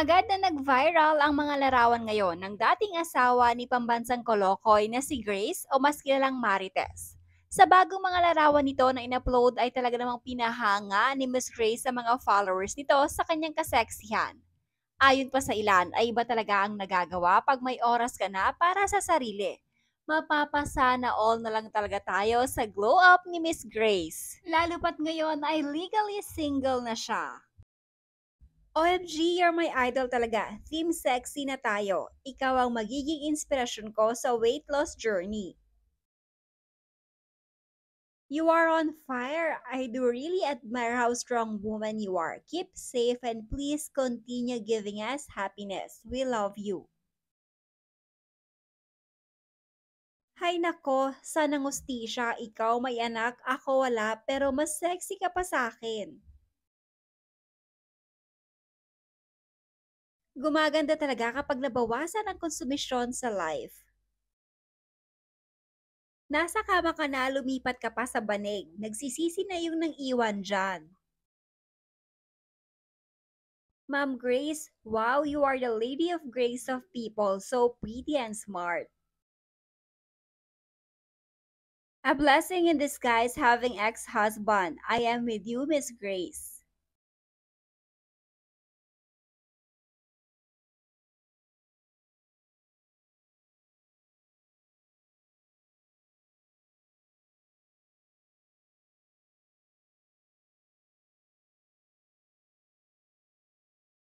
Agad na nag-viral ang mga larawan ngayon ng dating asawa ni pambansang Kolokoy na si Grace o mas kilalang Marites. Sa bagong mga larawan nito na in-upload ay talaga namang pinahanga ni Miss Grace sa mga followers nito sa kanyang kaseksihan. Ayon pa sa ilan ay iba talaga ang nagagawa pag may oras ka na para sa sarili. Mapapasana all na lang talaga tayo sa glow up ni Miss Grace. Lalo pat ngayon ay legally single na siya. OMG, you're my idol talaga. Team sexy na tayo. Ikaw ang magiging inspirasyon ko sa weight loss journey. You are on fire. I do really admire how strong woman you are. Keep safe and please continue giving us happiness. We love you. Hay nako, sana ngusti Ikaw may anak, ako wala, pero mas sexy ka pa sa akin. gumaganda talaga kapag nabawasan ang konsumisyon sa life. Nasa kama ka na, lumipat ka pa sa banig. Nagsisisi na yung nang iwan dyan. Ma'am Grace, wow, you are the lady of grace of people, so pretty and smart. A blessing in disguise having ex-husband. I am with you, Miss Grace.